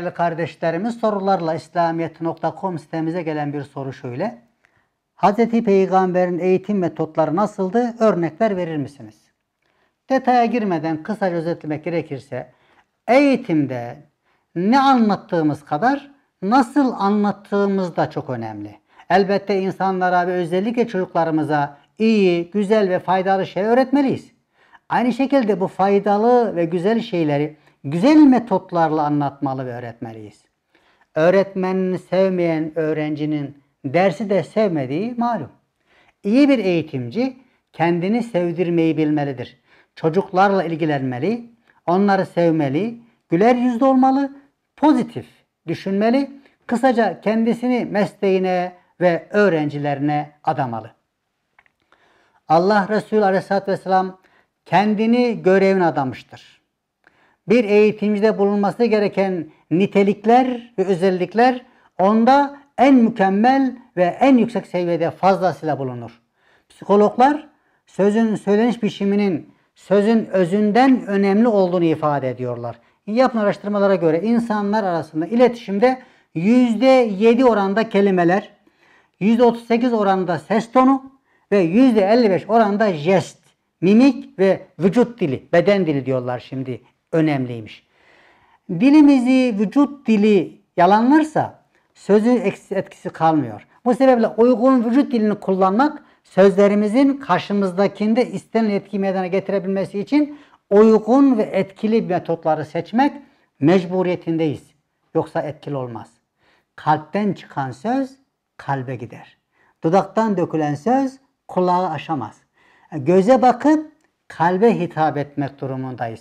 değerli kardeşlerimiz sorularla İslamiyet.com sitemize gelen bir soru şöyle. Hz. Peygamber'in eğitim metotları nasıldı? Örnekler verir misiniz? Detaya girmeden kısaca özetlemek gerekirse eğitimde ne anlattığımız kadar nasıl anlattığımız da çok önemli. Elbette insanlara ve özellikle çocuklarımıza iyi, güzel ve faydalı şey öğretmeliyiz. Aynı şekilde bu faydalı ve güzel şeyleri güzel metotlarla anlatmalı ve öğretmeliyiz. Öğretmenini sevmeyen öğrencinin dersi de sevmediği malum. İyi bir eğitimci kendini sevdirmeyi bilmelidir. Çocuklarla ilgilenmeli, onları sevmeli, güler yüzlü olmalı, pozitif düşünmeli, kısaca kendisini mesleğine ve öğrencilerine adamalı. Allah Resulü Aleyhisselatü Vesselam kendini görevine adamıştır bir eğitimcide bulunması gereken nitelikler ve özellikler onda en mükemmel ve en yüksek seviyede fazlasıyla bulunur. Psikologlar sözün söyleniş biçiminin sözün özünden önemli olduğunu ifade ediyorlar. Yapılan araştırmalara göre insanlar arasında iletişimde %7 oranda kelimeler, %38 oranda ses tonu ve %55 oranda jest, mimik ve vücut dili, beden dili diyorlar şimdi önemliymiş. Dilimizi, vücut dili yalanlarsa sözün etkisi kalmıyor. Bu sebeple uygun vücut dilini kullanmak sözlerimizin karşımızdakinde istenilen etki meydana getirebilmesi için uygun ve etkili metotları seçmek mecburiyetindeyiz. Yoksa etkili olmaz. Kalpten çıkan söz kalbe gider. Dudaktan dökülen söz kulağı aşamaz. Göze bakıp kalbe hitap etmek durumundayız.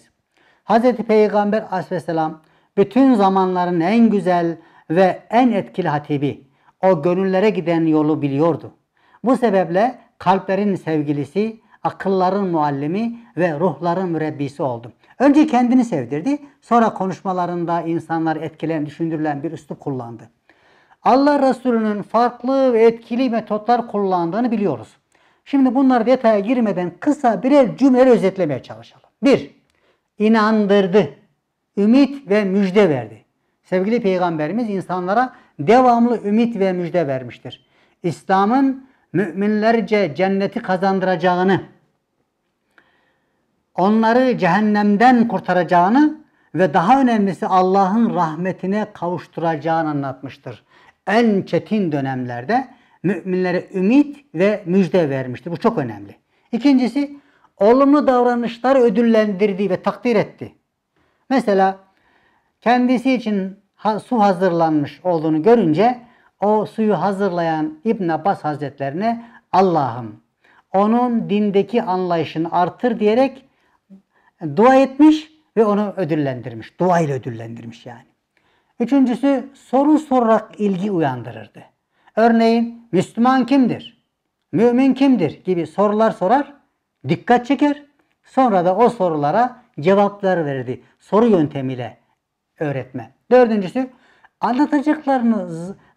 Hz. Peygamber aleyhisselam bütün zamanların en güzel ve en etkili hatibi, o gönüllere giden yolu biliyordu. Bu sebeple kalplerin sevgilisi, akılların muallimi ve ruhların mürebbisi oldu. Önce kendini sevdirdi, sonra konuşmalarında insanlar etkilen, düşündürülen bir üslup kullandı. Allah Resulü'nün farklı ve etkili metotlar kullandığını biliyoruz. Şimdi bunlar detaya girmeden kısa birer cümle özetlemeye çalışalım. 1 inandırdı. Ümit ve müjde verdi. Sevgili Peygamberimiz insanlara devamlı ümit ve müjde vermiştir. İslam'ın müminlerce cenneti kazandıracağını, onları cehennemden kurtaracağını ve daha önemlisi Allah'ın rahmetine kavuşturacağını anlatmıştır. En çetin dönemlerde müminlere ümit ve müjde vermiştir. Bu çok önemli. İkincisi olumlu davranışları ödüllendirdi ve takdir etti. Mesela kendisi için su hazırlanmış olduğunu görünce o suyu hazırlayan İbn Abbas Hazretlerine Allah'ım onun dindeki anlayışını artır diyerek dua etmiş ve onu ödüllendirmiş. Dua ile ödüllendirmiş yani. Üçüncüsü soru sorarak ilgi uyandırırdı. Örneğin Müslüman kimdir? Mümin kimdir? gibi sorular sorar dikkat çeker. Sonra da o sorulara cevaplar verdi. Soru yöntemiyle öğretme. Dördüncüsü anlatacaklarını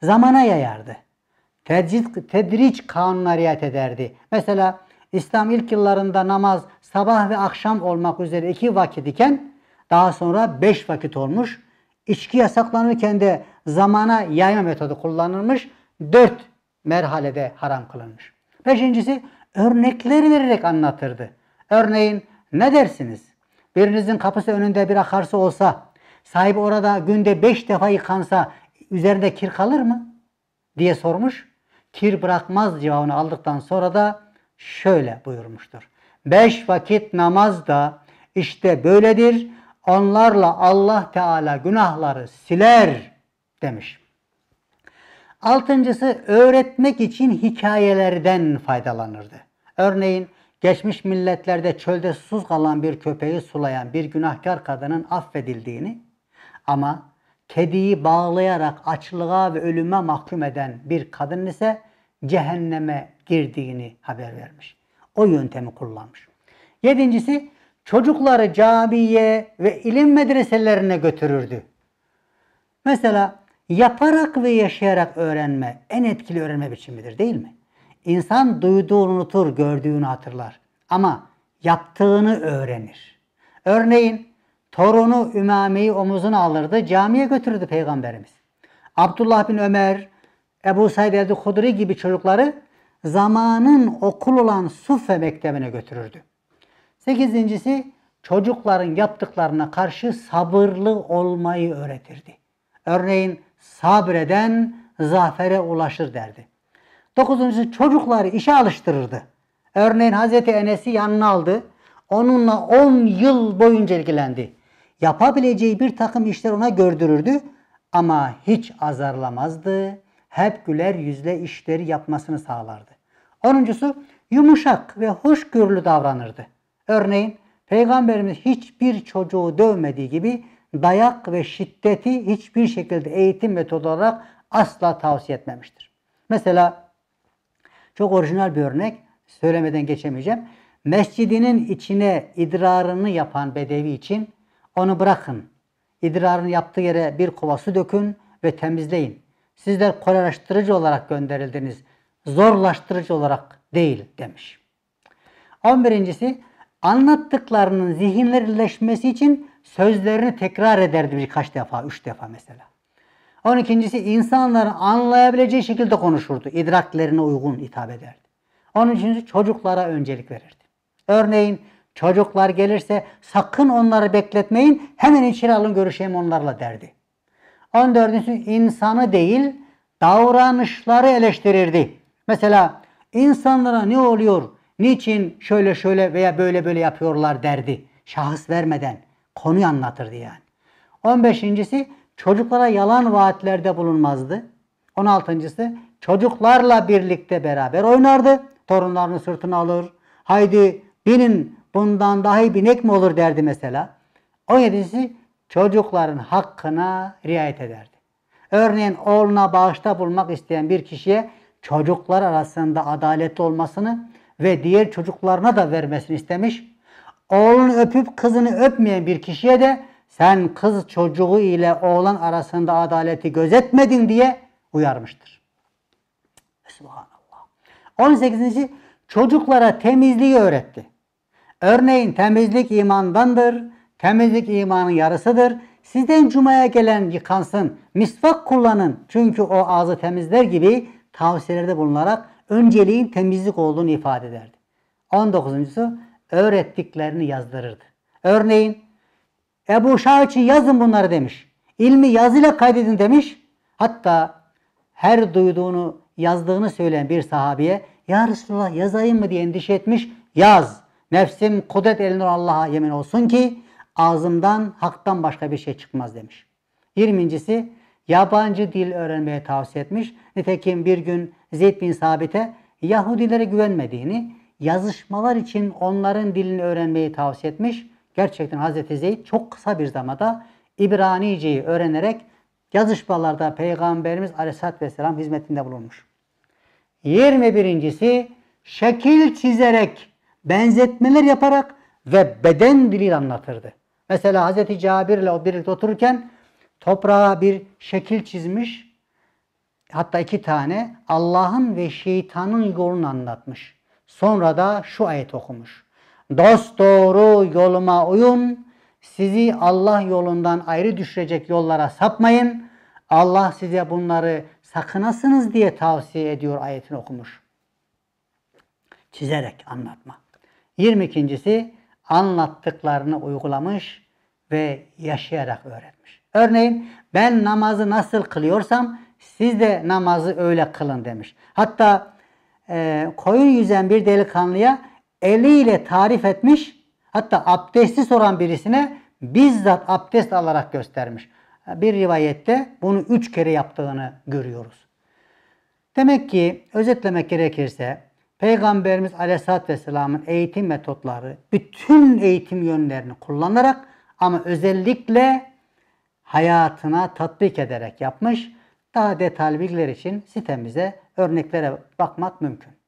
zamana yayardı. Tedric, tedric kanununa riayet ederdi. Mesela İslam ilk yıllarında namaz sabah ve akşam olmak üzere iki vakit iken daha sonra beş vakit olmuş. İçki yasaklanırken de zamana yayma metodu kullanılmış. Dört merhalede haram kılınmış. Beşincisi örnekler vererek anlatırdı. Örneğin ne dersiniz? Birinizin kapısı önünde bir akarsu olsa, sahibi orada günde beş defa yıkansa üzerinde kir kalır mı? diye sormuş. Kir bırakmaz cevabını aldıktan sonra da şöyle buyurmuştur. Beş vakit namaz da işte böyledir. Onlarla Allah Teala günahları siler demiş. Altıncısı öğretmek için hikayelerden faydalanırdı. Örneğin geçmiş milletlerde çölde susuz kalan bir köpeği sulayan bir günahkar kadının affedildiğini ama kediyi bağlayarak açlığa ve ölüme mahkum eden bir kadın ise cehenneme girdiğini haber vermiş. O yöntemi kullanmış. Yedincisi çocukları camiye ve ilim medreselerine götürürdü. Mesela Yaparak ve yaşayarak öğrenme en etkili öğrenme biçimidir değil mi? İnsan duyduğunu unutur, gördüğünü hatırlar ama yaptığını öğrenir. Örneğin torunu Ümame'yi omuzuna alırdı, camiye götürürdü Peygamberimiz. Abdullah bin Ömer, Ebu Said el-Hudri gibi çocukları zamanın okul olan Suffe Mektebi'ne götürürdü. Sekizincisi çocukların yaptıklarına karşı sabırlı olmayı öğretirdi. Örneğin Sabreden zafere ulaşır derdi. Dokuzuncusu çocukları işe alıştırırdı. Örneğin Hazreti Enes'i yanına aldı. Onunla 10 on yıl boyunca ilgilendi. Yapabileceği bir takım işler ona gördürürdü ama hiç azarlamazdı. Hep güler yüzle işleri yapmasını sağlardı. Onuncusu yumuşak ve hoşgörülü davranırdı. Örneğin Peygamberimiz hiçbir çocuğu dövmediği gibi dayak ve şiddeti hiçbir şekilde eğitim metodu olarak asla tavsiye etmemiştir. Mesela çok orijinal bir örnek söylemeden geçemeyeceğim. Mescidinin içine idrarını yapan bedevi için onu bırakın. İdrarını yaptığı yere bir kova su dökün ve temizleyin. Sizler kolaylaştırıcı olarak gönderildiniz. Zorlaştırıcı olarak değil demiş. On birincisi anlattıklarının zihinlerleşmesi için sözlerini tekrar ederdi birkaç defa, üç defa mesela. On ikincisi insanların anlayabileceği şekilde konuşurdu. İdraklerine uygun hitap ederdi. Onun için çocuklara öncelik verirdi. Örneğin çocuklar gelirse sakın onları bekletmeyin hemen içeri alın görüşeyim onlarla derdi. On dördüncüsü insanı değil davranışları eleştirirdi. Mesela insanlara ne oluyor, niçin şöyle şöyle veya böyle böyle yapıyorlar derdi. Şahıs vermeden Konuyu anlatırdı yani. 15.si çocuklara yalan vaatlerde bulunmazdı. 16.sı çocuklarla birlikte beraber oynardı. Torunlarını sırtına alır. Haydi binin bundan daha iyi binek mi olur derdi mesela. 17.si çocukların hakkına riayet ederdi. Örneğin oğluna bağışta bulmak isteyen bir kişiye çocuklar arasında adaletli olmasını ve diğer çocuklarına da vermesini istemiş. Oğlunu öpüp kızını öpmeyen bir kişiye de sen kız çocuğu ile oğlan arasında adaleti gözetmedin diye uyarmıştır. Subhanallah. 18. Çocuklara temizliği öğretti. Örneğin temizlik imandandır. Temizlik imanın yarısıdır. Sizden cumaya gelen yıkansın, misvak kullanın. Çünkü o ağzı temizler gibi tavsiyelerde bulunarak önceliğin temizlik olduğunu ifade ederdi. 19 öğrettiklerini yazdırırdı. Örneğin Ebu Şaçi yazın bunları demiş. İlmi yazıyla kaydedin demiş. Hatta her duyduğunu yazdığını söyleyen bir sahabiye Ya Resulallah yazayım mı diye endişe etmiş. Yaz. Nefsim kudret elindir Allah'a yemin olsun ki ağzımdan haktan başka bir şey çıkmaz demiş. 20.si yabancı dil öğrenmeye tavsiye etmiş. Nitekim bir gün Zeyd bin Sabit'e Yahudilere güvenmediğini, yazışmalar için onların dilini öğrenmeyi tavsiye etmiş. Gerçekten Hz. Zeyd çok kısa bir zamanda İbranice'yi öğrenerek yazışmalarda Peygamberimiz Aleyhisselatü Vesselam hizmetinde bulunmuş. 21.si şekil çizerek, benzetmeler yaparak ve beden diliyle anlatırdı. Mesela Hz. Cabir ile o birlikte otururken toprağa bir şekil çizmiş. Hatta iki tane Allah'ın ve şeytanın yolunu anlatmış. Sonra da şu ayet okumuş. Dost doğru yoluma uyun. Sizi Allah yolundan ayrı düşürecek yollara sapmayın. Allah size bunları sakınasınız diye tavsiye ediyor ayetini okumuş. Çizerek anlatma. 22.si anlattıklarını uygulamış ve yaşayarak öğretmiş. Örneğin ben namazı nasıl kılıyorsam siz de namazı öyle kılın demiş. Hatta e, koyun yüzen bir delikanlıya eliyle tarif etmiş. Hatta abdesti soran birisine bizzat abdest alarak göstermiş. Bir rivayette bunu üç kere yaptığını görüyoruz. Demek ki özetlemek gerekirse Peygamberimiz Aleyhisselatü Vesselam'ın eğitim metotları bütün eğitim yönlerini kullanarak ama özellikle hayatına tatbik ederek yapmış daha detaylı bilgiler için sitemize örneklere bakmak mümkün.